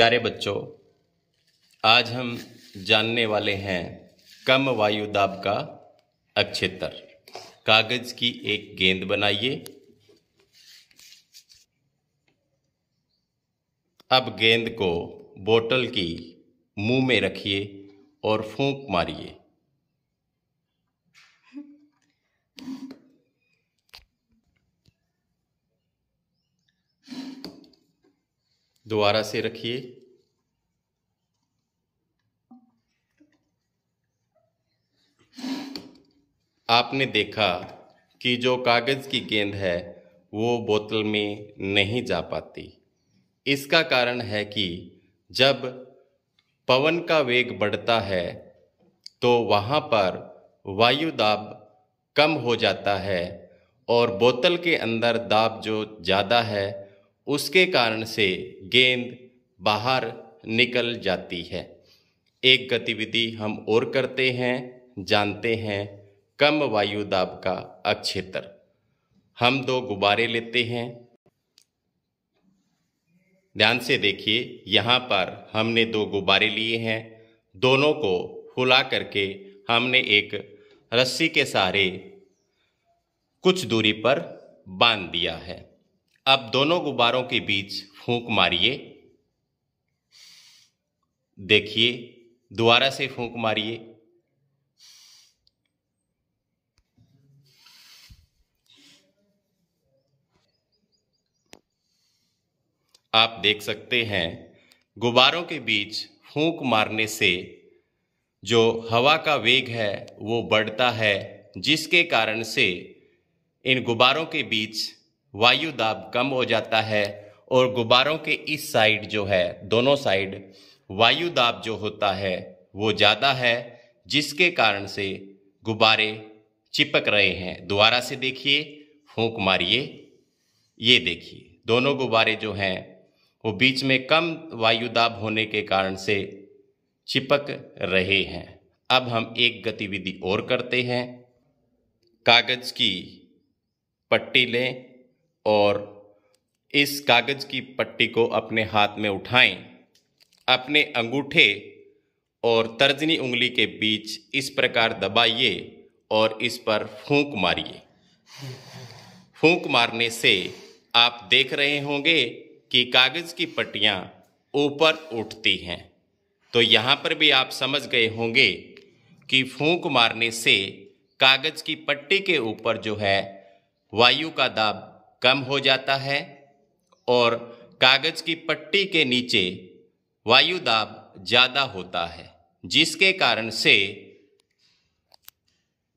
प्यारे बच्चों आज हम जानने वाले हैं कम वायु दाब का अक्षेत्र कागज की एक गेंद बनाइए अब गेंद को बोतल की मुंह में रखिए और फूंक मारिए दोबारा से रखिए आपने देखा कि जो कागज़ की गेंद है वो बोतल में नहीं जा पाती इसका कारण है कि जब पवन का वेग बढ़ता है तो वहाँ पर वायु दाब कम हो जाता है और बोतल के अंदर दाब जो ज़्यादा है उसके कारण से गेंद बाहर निकल जाती है एक गतिविधि हम और करते हैं जानते हैं कम वायु दाब का अक्षेत्र हम दो गुब्बारे लेते हैं ध्यान से देखिए यहाँ पर हमने दो गुब्बारे लिए हैं दोनों को फुला करके हमने एक रस्सी के सहारे कुछ दूरी पर बांध दिया है अब दोनों गुब्बारों के बीच फूंक मारिए देखिए दोबारा से फूंक मारिए आप देख सकते हैं गुब्बारों के बीच फूंक मारने से जो हवा का वेग है वो बढ़ता है जिसके कारण से इन गुब्बारों के बीच वायु दाब कम हो जाता है और गुब्बारों के इस साइड जो है दोनों साइड वायु दाब जो होता है वो ज़्यादा है जिसके कारण से गुब्बारे चिपक रहे हैं दोबारा से देखिए फूंक मारिए ये देखिए दोनों गुब्बारे जो हैं वो बीच में कम वायु दाब होने के कारण से चिपक रहे हैं अब हम एक गतिविधि और करते हैं कागज़ की पट्टी लें और इस कागज की पट्टी को अपने हाथ में उठाएं अपने अंगूठे और तर्जनी उंगली के बीच इस प्रकार दबाइए और इस पर फूंक मारिए फूंक मारने से आप देख रहे होंगे कि कागज़ की पट्टियाँ ऊपर उठती हैं तो यहाँ पर भी आप समझ गए होंगे कि फूंक मारने से कागज़ की पट्टी के ऊपर जो है वायु का दाब कम हो जाता है और कागज की पट्टी के नीचे वायु दाब ज़्यादा होता है जिसके कारण से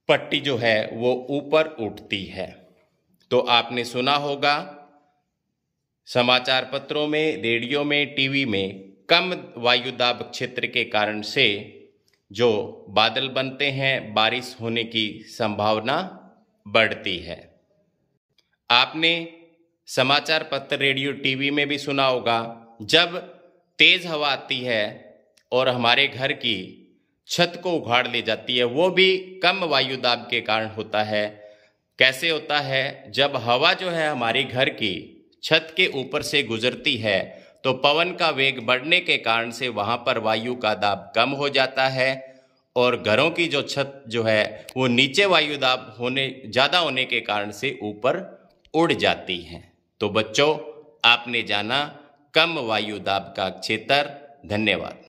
पट्टी जो है वो ऊपर उठती है तो आपने सुना होगा समाचार पत्रों में रेडियो में टीवी में कम वायु दाब क्षेत्र के कारण से जो बादल बनते हैं बारिश होने की संभावना बढ़ती है आपने समाचार पत्र रेडियो टीवी में भी सुना होगा जब तेज़ हवा आती है और हमारे घर की छत को उखाड़ ले जाती है वो भी कम वायु दाब के कारण होता है कैसे होता है जब हवा जो है हमारे घर की छत के ऊपर से गुजरती है तो पवन का वेग बढ़ने के कारण से वहाँ पर वायु का दाब कम हो जाता है और घरों की जो छत जो है वो नीचे वायु दाब होने ज़्यादा होने के कारण से ऊपर उड़ जाती हैं तो बच्चों आपने जाना कम वायु दाब का क्षेत्र धन्यवाद